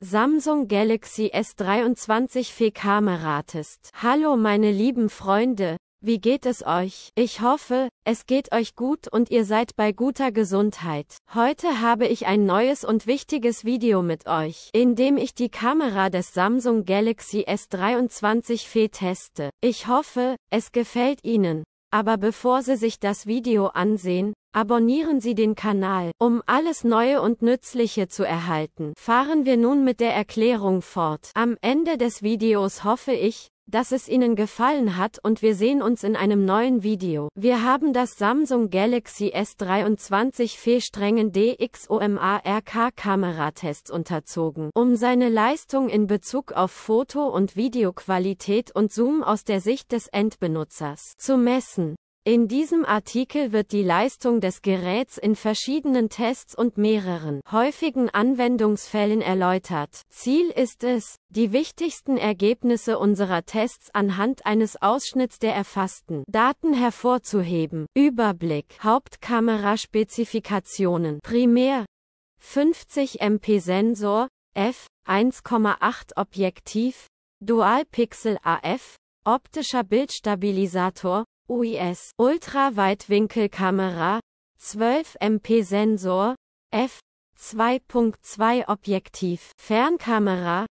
Samsung Galaxy S23 Fekameratest. Hallo meine lieben Freunde, wie geht es euch? Ich hoffe, es geht euch gut und ihr seid bei guter Gesundheit. Heute habe ich ein neues und wichtiges Video mit euch, in dem ich die Kamera des Samsung Galaxy S23 Fe teste. Ich hoffe, es gefällt Ihnen. Aber bevor Sie sich das Video ansehen, Abonnieren Sie den Kanal, um alles Neue und Nützliche zu erhalten. Fahren wir nun mit der Erklärung fort. Am Ende des Videos hoffe ich, dass es Ihnen gefallen hat und wir sehen uns in einem neuen Video. Wir haben das Samsung Galaxy S23 Fehlsträngen DXOMARK-Kameratests unterzogen. Um seine Leistung in Bezug auf Foto- und Videoqualität und Zoom aus der Sicht des Endbenutzers zu messen, in diesem Artikel wird die Leistung des Geräts in verschiedenen Tests und mehreren häufigen Anwendungsfällen erläutert. Ziel ist es, die wichtigsten Ergebnisse unserer Tests anhand eines Ausschnitts der erfassten Daten hervorzuheben. Überblick Hauptkameraspezifikationen Primär 50 MP Sensor F 1,8 Objektiv Dualpixel AF optischer Bildstabilisator UIS Ultraweitwinkelkamera 12 MP Sensor F 2.2 Objektiv Fernkamera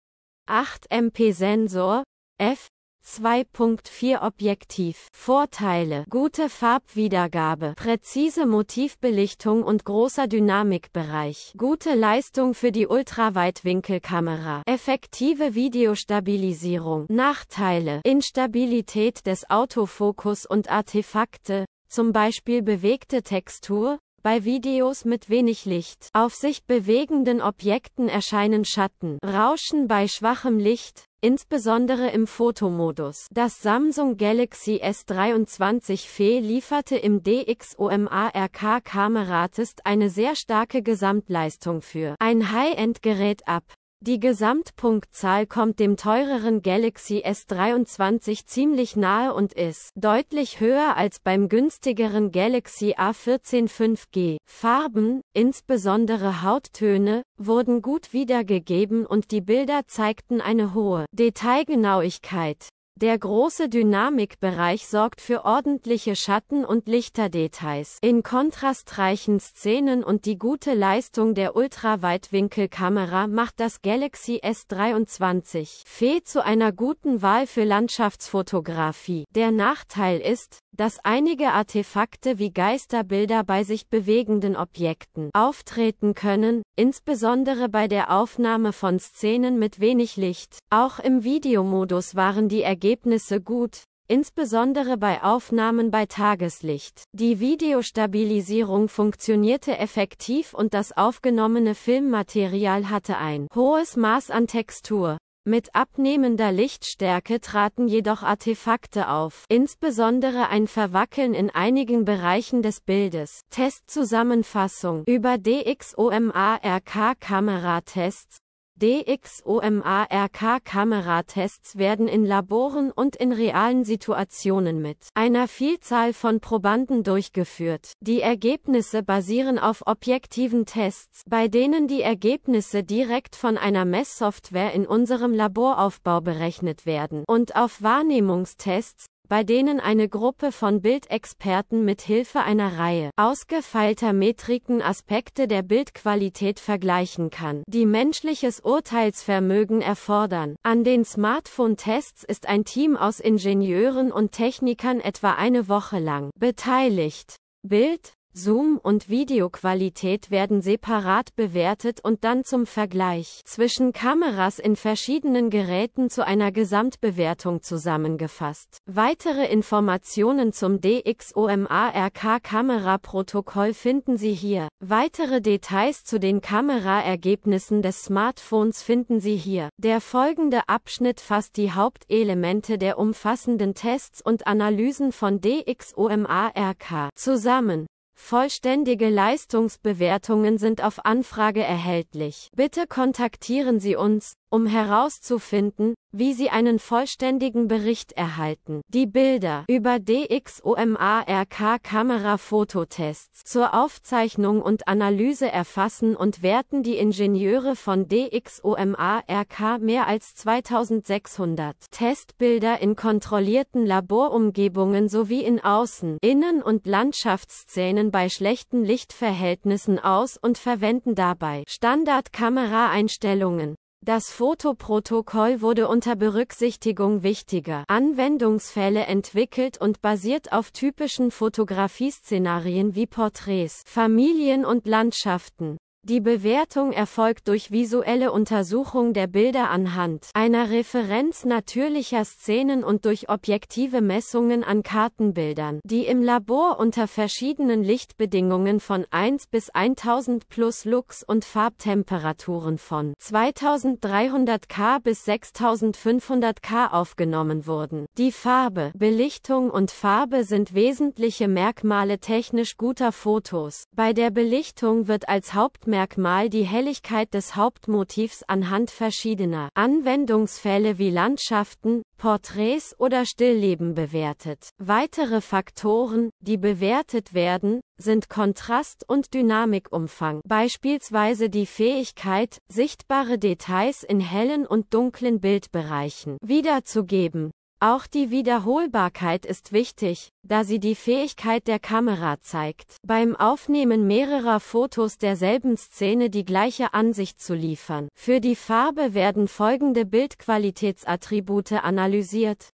8 MP Sensor F 2.4 Objektiv Vorteile Gute Farbwiedergabe Präzise Motivbelichtung und großer Dynamikbereich Gute Leistung für die Ultraweitwinkelkamera Effektive Videostabilisierung Nachteile Instabilität des Autofokus und Artefakte zum Beispiel bewegte Textur, bei Videos mit wenig Licht. Auf sich bewegenden Objekten erscheinen Schatten, Rauschen bei schwachem Licht, insbesondere im Fotomodus. Das Samsung Galaxy S23 FE lieferte im DXOMARK-Kameratest eine sehr starke Gesamtleistung für ein High-End-Gerät ab. Die Gesamtpunktzahl kommt dem teureren Galaxy S23 ziemlich nahe und ist deutlich höher als beim günstigeren Galaxy A14 5G. Farben, insbesondere Hauttöne, wurden gut wiedergegeben und die Bilder zeigten eine hohe Detailgenauigkeit. Der große Dynamikbereich sorgt für ordentliche Schatten- und Lichterdetails in kontrastreichen Szenen und die gute Leistung der Ultraweitwinkelkamera macht das Galaxy S23 Fee zu einer guten Wahl für Landschaftsfotografie. Der Nachteil ist, dass einige Artefakte wie Geisterbilder bei sich bewegenden Objekten auftreten können, insbesondere bei der Aufnahme von Szenen mit wenig Licht. Auch im Videomodus waren die Ergebnisse gut, insbesondere bei Aufnahmen bei Tageslicht. Die Videostabilisierung funktionierte effektiv und das aufgenommene Filmmaterial hatte ein hohes Maß an Textur, mit abnehmender Lichtstärke traten jedoch Artefakte auf, insbesondere ein Verwackeln in einigen Bereichen des Bildes. Testzusammenfassung über DXOMARK-Kameratests DXOMARK-Kameratests werden in Laboren und in realen Situationen mit einer Vielzahl von Probanden durchgeführt. Die Ergebnisse basieren auf objektiven Tests, bei denen die Ergebnisse direkt von einer Messsoftware in unserem Laboraufbau berechnet werden und auf Wahrnehmungstests, bei denen eine Gruppe von Bildexperten mit Hilfe einer Reihe ausgefeilter Metriken Aspekte der Bildqualität vergleichen kann, die menschliches Urteilsvermögen erfordern. An den Smartphone-Tests ist ein Team aus Ingenieuren und Technikern etwa eine Woche lang beteiligt. Bild, Zoom- und Videoqualität werden separat bewertet und dann zum Vergleich zwischen Kameras in verschiedenen Geräten zu einer Gesamtbewertung zusammengefasst. Weitere Informationen zum DXOMARK-Kameraprotokoll finden Sie hier. Weitere Details zu den Kameraergebnissen des Smartphones finden Sie hier. Der folgende Abschnitt fasst die Hauptelemente der umfassenden Tests und Analysen von DXOMARK zusammen. Vollständige Leistungsbewertungen sind auf Anfrage erhältlich. Bitte kontaktieren Sie uns um herauszufinden, wie sie einen vollständigen Bericht erhalten. Die Bilder über DXOMARK-Kamerafototests zur Aufzeichnung und Analyse erfassen und werten die Ingenieure von DXOMARK mehr als 2600 Testbilder in kontrollierten Laborumgebungen sowie in Außen-, Innen- und Landschaftsszenen bei schlechten Lichtverhältnissen aus und verwenden dabei Standardkameraeinstellungen das Fotoprotokoll wurde unter Berücksichtigung wichtiger Anwendungsfälle entwickelt und basiert auf typischen Fotografieszenarien wie Porträts, Familien und Landschaften. Die Bewertung erfolgt durch visuelle Untersuchung der Bilder anhand einer Referenz natürlicher Szenen und durch objektive Messungen an Kartenbildern, die im Labor unter verschiedenen Lichtbedingungen von 1 bis 1000 plus Lux und Farbtemperaturen von 2300 K bis 6500 K aufgenommen wurden. Die Farbe, Belichtung und Farbe sind wesentliche Merkmale technisch guter Fotos. Bei der Belichtung wird als Hauptmerkmal Hauptmerkmal die Helligkeit des Hauptmotivs anhand verschiedener Anwendungsfälle wie Landschaften, Porträts oder Stillleben bewertet. Weitere Faktoren, die bewertet werden, sind Kontrast und Dynamikumfang, beispielsweise die Fähigkeit, sichtbare Details in hellen und dunklen Bildbereichen wiederzugeben, auch die Wiederholbarkeit ist wichtig, da sie die Fähigkeit der Kamera zeigt, beim Aufnehmen mehrerer Fotos derselben Szene die gleiche Ansicht zu liefern. Für die Farbe werden folgende Bildqualitätsattribute analysiert.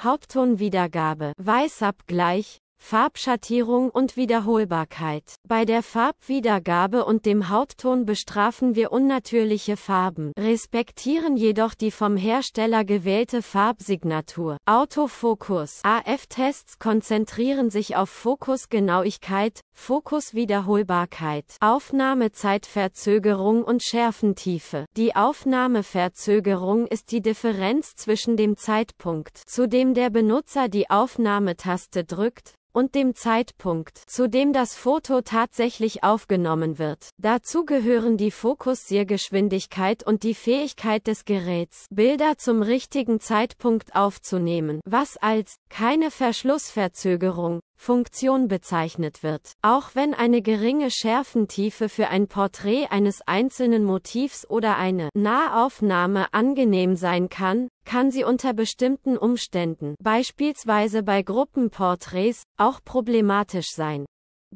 Haupttonwiedergabe, Weißabgleich, Farbschattierung und Wiederholbarkeit. Bei der Farbwiedergabe und dem Hautton bestrafen wir unnatürliche Farben, respektieren jedoch die vom Hersteller gewählte Farbsignatur. Autofokus. AF-Tests konzentrieren sich auf Fokusgenauigkeit, Fokuswiederholbarkeit, Aufnahmezeitverzögerung und Schärfentiefe. Die Aufnahmeverzögerung ist die Differenz zwischen dem Zeitpunkt, zu dem der Benutzer die Aufnahmetaste drückt, und dem Zeitpunkt, zu dem das Foto tatsächlich aufgenommen wird. Dazu gehören die Fokussiergeschwindigkeit und die Fähigkeit des Geräts, Bilder zum richtigen Zeitpunkt aufzunehmen, was als keine Verschlussverzögerung Funktion bezeichnet wird. Auch wenn eine geringe Schärfentiefe für ein Porträt eines einzelnen Motivs oder eine Nahaufnahme angenehm sein kann, kann sie unter bestimmten Umständen, beispielsweise bei Gruppenporträts, auch problematisch sein.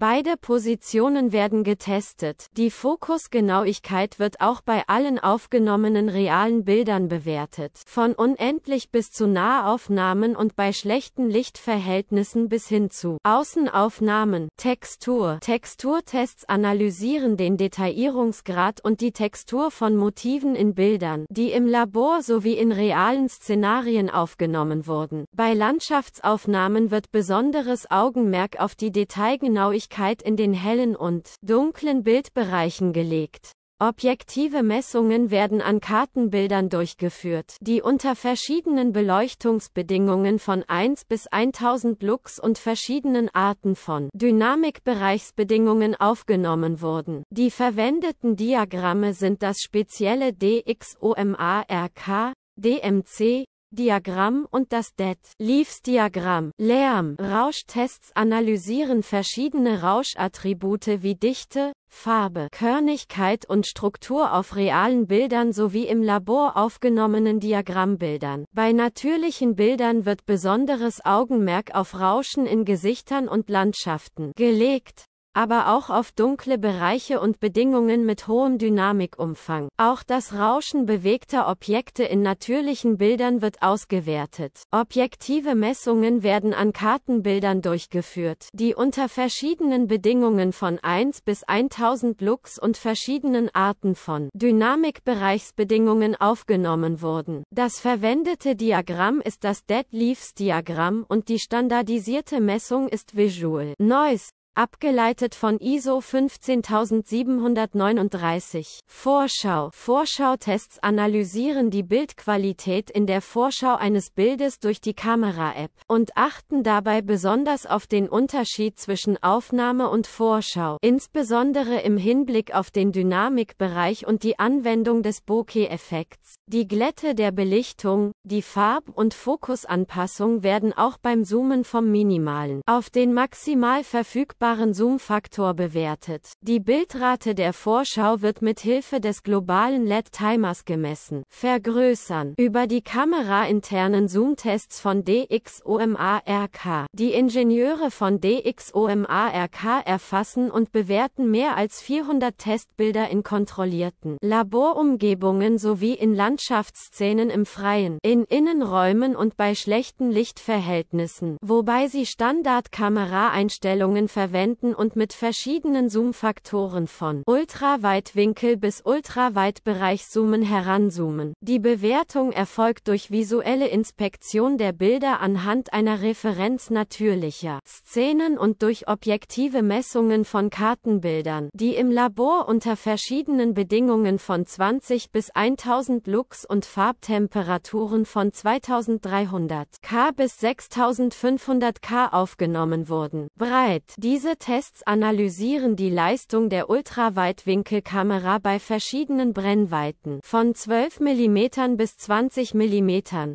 Beide Positionen werden getestet. Die Fokusgenauigkeit wird auch bei allen aufgenommenen realen Bildern bewertet. Von unendlich bis zu Nahaufnahmen und bei schlechten Lichtverhältnissen bis hin zu Außenaufnahmen, Textur. Texturtests analysieren den Detaillierungsgrad und die Textur von Motiven in Bildern, die im Labor sowie in realen Szenarien aufgenommen wurden. Bei Landschaftsaufnahmen wird besonderes Augenmerk auf die Detailgenauigkeit Helligkeit in den hellen und dunklen Bildbereichen gelegt. Objektive Messungen werden an Kartenbildern durchgeführt, die unter verschiedenen Beleuchtungsbedingungen von 1 bis 1000 Lux und verschiedenen Arten von Dynamikbereichsbedingungen aufgenommen wurden. Die verwendeten Diagramme sind das spezielle DXOMARK, DMC, Diagramm und das det leaves diagramm Lärm. Rauschtests analysieren verschiedene Rauschattribute wie Dichte, Farbe, Körnigkeit und Struktur auf realen Bildern sowie im Labor aufgenommenen Diagrammbildern. Bei natürlichen Bildern wird besonderes Augenmerk auf Rauschen in Gesichtern und Landschaften gelegt aber auch auf dunkle Bereiche und Bedingungen mit hohem Dynamikumfang. Auch das Rauschen bewegter Objekte in natürlichen Bildern wird ausgewertet. Objektive Messungen werden an Kartenbildern durchgeführt, die unter verschiedenen Bedingungen von 1 bis 1000 Lux und verschiedenen Arten von Dynamikbereichsbedingungen aufgenommen wurden. Das verwendete Diagramm ist das Dead Leaves Diagramm und die standardisierte Messung ist Visual Noise abgeleitet von ISO 15739. Vorschau. Vorschautests analysieren die Bildqualität in der Vorschau eines Bildes durch die Kamera-App und achten dabei besonders auf den Unterschied zwischen Aufnahme und Vorschau, insbesondere im Hinblick auf den Dynamikbereich und die Anwendung des Bokeh-Effekts. Die Glätte der Belichtung, die Farb- und Fokusanpassung werden auch beim Zoomen vom minimalen auf den maximal verfügbaren messbaren Zoom-Faktor bewertet. Die Bildrate der Vorschau wird mit Hilfe des globalen LED-Timers gemessen. Vergrößern. Über die kamerainternen Zoom-Tests von DXOMARK. Die Ingenieure von DXOMARK erfassen und bewerten mehr als 400 Testbilder in kontrollierten Laborumgebungen sowie in Landschaftsszenen im Freien, in Innenräumen und bei schlechten Lichtverhältnissen, wobei sie Standardkameraeinstellungen verwenden verwenden und mit verschiedenen Zoomfaktoren von Ultraweitwinkel bis Ultraweitbereich zoomen heranzoomen. Die Bewertung erfolgt durch visuelle Inspektion der Bilder anhand einer Referenz natürlicher Szenen und durch objektive Messungen von Kartenbildern, die im Labor unter verschiedenen Bedingungen von 20 bis 1000 Lux und Farbtemperaturen von 2300 K bis 6500 K aufgenommen wurden. Breit. Die diese Tests analysieren die Leistung der Ultraweitwinkelkamera bei verschiedenen Brennweiten von 12 mm bis 20 mm.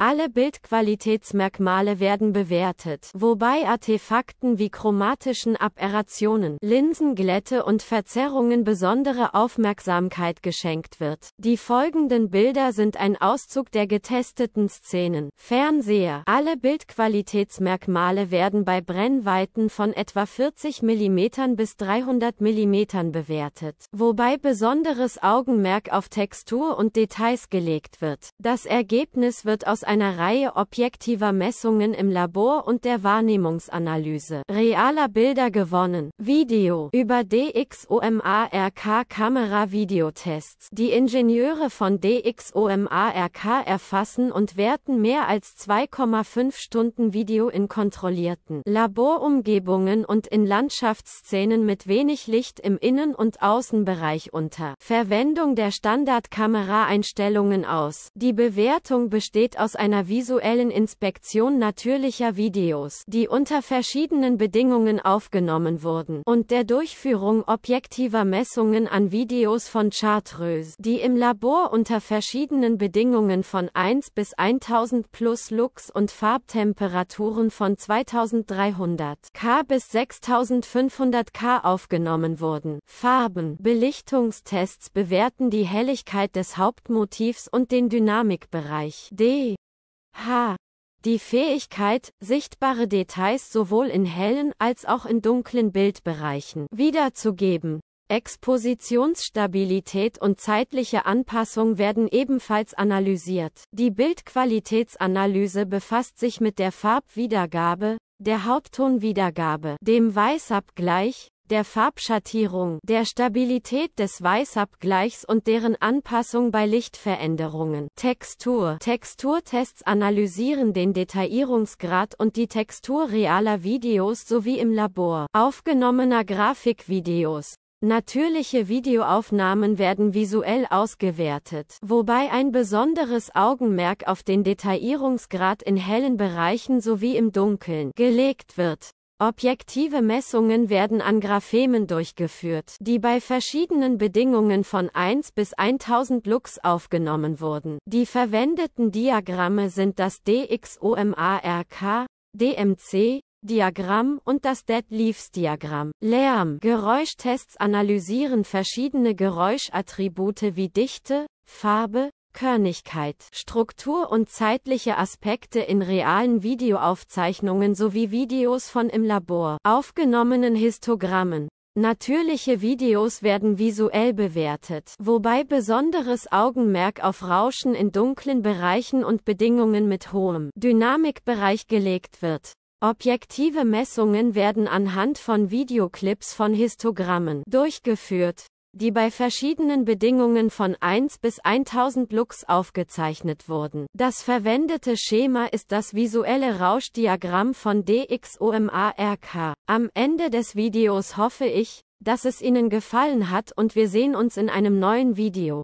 Alle Bildqualitätsmerkmale werden bewertet, wobei Artefakten wie chromatischen Aberrationen, Linsenglätte und Verzerrungen besondere Aufmerksamkeit geschenkt wird. Die folgenden Bilder sind ein Auszug der getesteten Szenen. Fernseher. Alle Bildqualitätsmerkmale werden bei Brennweiten von etwa 40 mm bis 300 mm bewertet, wobei besonderes Augenmerk auf Textur und Details gelegt wird. Das Ergebnis wird aus aus einer Reihe objektiver Messungen im Labor und der Wahrnehmungsanalyse realer Bilder gewonnen. Video über dxomark kamera Die Ingenieure von DXOMARK erfassen und werten mehr als 2,5 Stunden Video in kontrollierten Laborumgebungen und in Landschaftsszenen mit wenig Licht im Innen- und Außenbereich unter Verwendung der Standardkameraeinstellungen aus. Die Bewertung besteht aus aus einer visuellen Inspektion natürlicher Videos, die unter verschiedenen Bedingungen aufgenommen wurden, und der Durchführung objektiver Messungen an Videos von Chartreuse, die im Labor unter verschiedenen Bedingungen von 1 bis 1000 plus Lux und Farbtemperaturen von 2300 K bis 6500 K aufgenommen wurden. Farben, Belichtungstests bewerten die Helligkeit des Hauptmotivs und den Dynamikbereich D. H. Die Fähigkeit, sichtbare Details sowohl in hellen als auch in dunklen Bildbereichen wiederzugeben. Expositionsstabilität und zeitliche Anpassung werden ebenfalls analysiert. Die Bildqualitätsanalyse befasst sich mit der Farbwiedergabe, der Haupttonwiedergabe, dem Weißabgleich, der Farbschattierung, der Stabilität des Weißabgleichs und deren Anpassung bei Lichtveränderungen. Textur Texturtests analysieren den Detaillierungsgrad und die Textur realer Videos sowie im Labor aufgenommener Grafikvideos. Natürliche Videoaufnahmen werden visuell ausgewertet, wobei ein besonderes Augenmerk auf den Detaillierungsgrad in hellen Bereichen sowie im Dunkeln gelegt wird. Objektive Messungen werden an Graphemen durchgeführt, die bei verschiedenen Bedingungen von 1 bis 1000 Lux aufgenommen wurden. Die verwendeten Diagramme sind das DXOMARK, DMC, Diagramm und das Dead-Leaves-Diagramm. Lärm. Geräuschtests analysieren verschiedene Geräuschattribute wie Dichte, Farbe, Körnigkeit, Struktur und zeitliche Aspekte in realen Videoaufzeichnungen sowie Videos von im Labor aufgenommenen Histogrammen. Natürliche Videos werden visuell bewertet, wobei besonderes Augenmerk auf Rauschen in dunklen Bereichen und Bedingungen mit hohem Dynamikbereich gelegt wird. Objektive Messungen werden anhand von Videoclips von Histogrammen durchgeführt, die bei verschiedenen Bedingungen von 1 bis 1000 Lux aufgezeichnet wurden. Das verwendete Schema ist das visuelle Rauschdiagramm von DXOMARK. Am Ende des Videos hoffe ich, dass es Ihnen gefallen hat und wir sehen uns in einem neuen Video.